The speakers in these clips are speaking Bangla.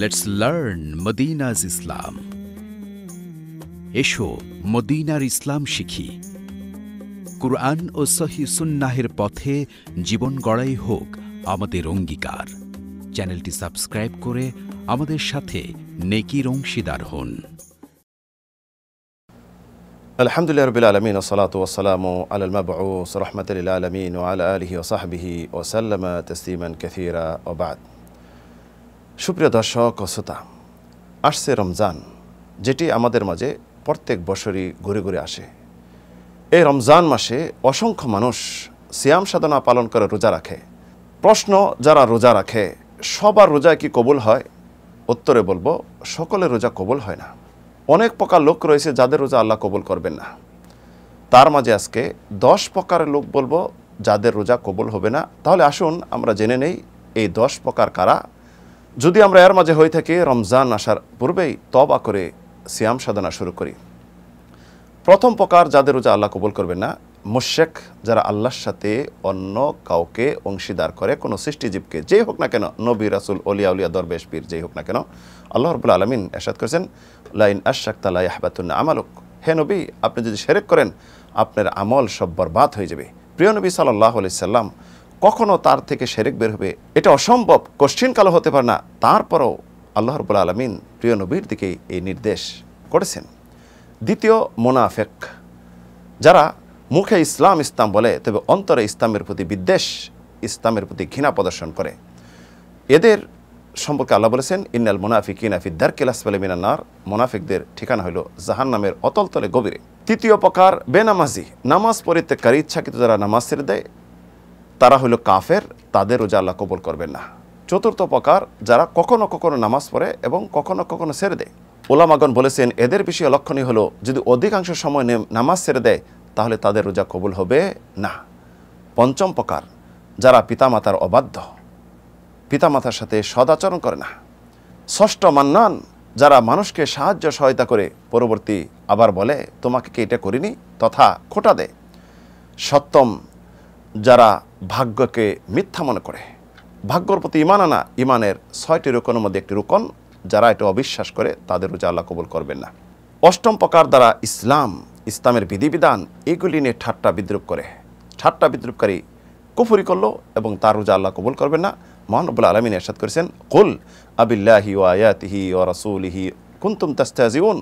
লেটস লার্ন মদিনাজ ইসলাম এসো মদিনার ইসলাম শিখি কুরআন ও সহি সুন্নাহের পথে জীবন গড়াই হোক আমাদের অঙ্গীকার চ্যানেলটি সাবস্ক্রাইব করে আমাদের সাথে নেকির অংশীদার হন আলহামদুলিল্লাহ রবিল আলমিন ওসলাত ওসালাম আলমাবস রহমতুল্লা আলমিন ও আল আলহি ওসাহবিহি ওসাল্লাম তসলিমান কথিরা ওবাদ সুপ্রিয় দর্শক ও শ্রোতা আসছে রমজান যেটি আমাদের মাঝে প্রত্যেক বছরই ঘুরে ঘুরে আসে এই রমজান মাসে অসংখ্য মানুষ সিয়াম সাধনা পালন করে রোজা রাখে প্রশ্ন যারা রোজা রাখে সবার রোজা কি কবুল হয় উত্তরে বলবো সকলের রোজা কবুল হয় না অনেক প্রকার লোক রয়েছে যাদের রোজা আল্লাহ কবুল করবেন না তার মাঝে আজকে দশ প্রকারের লোক বলবো যাদের রোজা কবুল হবে না তাহলে আসুন আমরা জেনে নেই এই দশ প্রকার কারা যদি আমরা এর মাঝে হয়ে থাকি রমজান আসার পূর্বেই তবা করে সিয়াম সাধনা শুরু করি প্রথম প্রকার যাদের রোজা আল্লাহ কবুল করবে না মোশেক যারা আল্লাহর সাথে অন্য কাউকে অংশীদার করে কোনো সৃষ্টিজীবকে যেই হোক না কেন নবী রাসুল অলিয়া উলিয়া দরবেশ পীর যেই হোক না কেন আল্লাহ রবুল্লা আলমিন এরশাদ করেছেন লাইন আশাক তালাই আহবাতুন্না আমালুক হে নবী আপনি যদি সেরেক করেন আপনার আমল সব বরবাদ হয়ে যাবে প্রিয় নবী সাল্লাহ আলি সাল্লাম কখনও তার থেকে সেরেক বের হবে এটা অসম্ভব কোশ্চিন কালো হতে পারে না তারপরও আল্লাহ রবুল আলমিন প্রিয় নবীর দিকে এই নির্দেশ করেছেন দ্বিতীয় মোনাফেক যারা মুখে ইসলাম ইসলাম বলে তবে অন্তরে ইসলামের প্রতি বিদ্বেষ ইসলামের প্রতি ঘৃণা প্রদর্শন করে এদের সম্পর্কে আল্লাহ বলেছেন ইন্নাল মোনাফিক ইনাফিদ্দার কিলাসবালে মিনান্নার মোনাফিকদের ঠিকানা হইল জাহান নামের অতলতলে গভীরে তৃতীয় প্রকার বেনামাজি নামাজ পরিত্যাগকারী ইচ্ছাকৃত যারা নামাজ ছেড়ে দেয় তারা হলো কাফের তাদের রোজা আল্লাহ কবল করবেন না চতুর্থ প্রকার যারা কখনো কখনো নামাজ পড়ে এবং কখনো কখনো ছেড়ে দেয় ওলামাগন বলেছেন এদের বিষয়ে লক্ষণই হলো যদি অধিকাংশ সময় নামাজ ছেড়ে দেয় তাহলে তাদের রোজা কবুল হবে না পঞ্চম প্রকার যারা পিতামাতার অবাধ্য পিতামাতার সাথে সদাচরণ করে না ষষ্ঠ মান্যান যারা মানুষকে সাহায্য সহায়তা করে পরবর্তী আবার বলে তোমাকে কি এটা করিনি তথা খোটা দেয় সপ্তম যারা ভাগ্যকে মিথ্যা মনে করে ভাগ্যর প্রতি ইমান আনা ইমানের ছয়টি রোকনের মধ্যে একটি রোকন যারা এটা অবিশ্বাস করে তাদের রোজা আল্লাহ কবুল করবেন না অষ্টম প্রকার দ্বারা ইসলাম ইসলামের বিধিবিধান এগুলি নিয়ে ঠাট্টা বিদ্রুপ করে ঠাট্টা বিদ্রুপকারী কুফুরি করল এবং তার রোজা আল্লাহ কবুল করবেন না মহানবুল আলমিন এরশাদ করেছেন কুল আবিল্লাহি ও আয়াতিহি ও রাসুলিহি কুন্তুম তাস্তাজিউন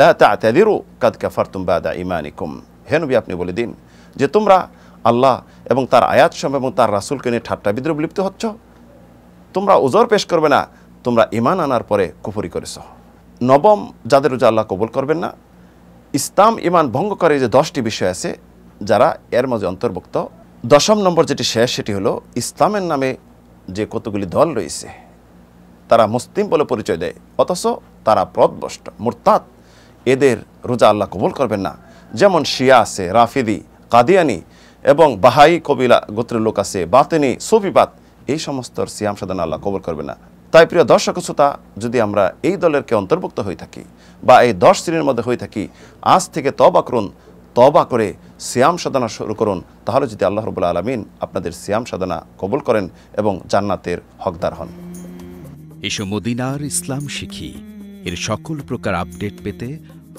লা তাআতাদিরু কাদ কাফারতুম বাদা ইমানিকুম হে হেনবি আপনি বলে দিন যে তোমরা আল্লাহ এবং তার সম এবং তার রাসুলকে নিয়ে ঠাট্টা বিদ্রোহ লিপ্ত হচ্ছ তোমরা ওজর পেশ করবে না তোমরা ইমান আনার পরে কুফরি করেছ নবম যাদের রোজা আল্লাহ কবুল করবেন না ইসলাম ইমান ভঙ্গ করে যে দশটি বিষয় আছে যারা এর মাঝে অন্তর্ভুক্ত দশম নম্বর যেটি শেষ সেটি হলো ইসলামের নামে যে কতগুলি দল রয়েছে তারা মুসলিম বলে পরিচয় দেয় অথচ তারা প্রদবষ্ট মোরতাদ এদের রোজা আল্লাহ কবুল করবেন না যেমন শিয়া আছে রাফিদি কাদিয়ানি এবং বাহাই কবিলা গোত্রের লোক আছে বাতেনি সফিবাত এই সমস্ত সিয়াম সাধারণ আল্লাহ কবর করবে না তাই প্রিয় দর্শক শ্রোতা যদি আমরা এই দলেরকে অন্তর্ভুক্ত হয়ে থাকি বা এই দশ শ্রেণীর মধ্যে হয়ে থাকি আজ থেকে তবা করুন তবা করে সিয়াম সাধনা শুরু করুন তাহলে যদি আল্লাহ রবুল্লা আলমিন আপনাদের সিয়াম সাধনা কবুল করেন এবং জান্নাতের হকদার হন এসব মদিনার ইসলাম শিখি এর সকল প্রকার আপডেট পেতে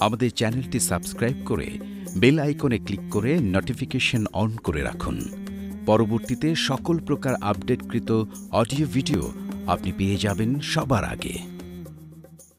আমাদের চ্যানেলটি সাবস্ক্রাইব করে বেল আইকনে ক্লিক করে নোটিফিকেশন অন করে রাখুন পরবর্তীতে সকল প্রকার আপডেটকৃত অডিও ভিডিও আপনি পেয়ে যাবেন সবার আগে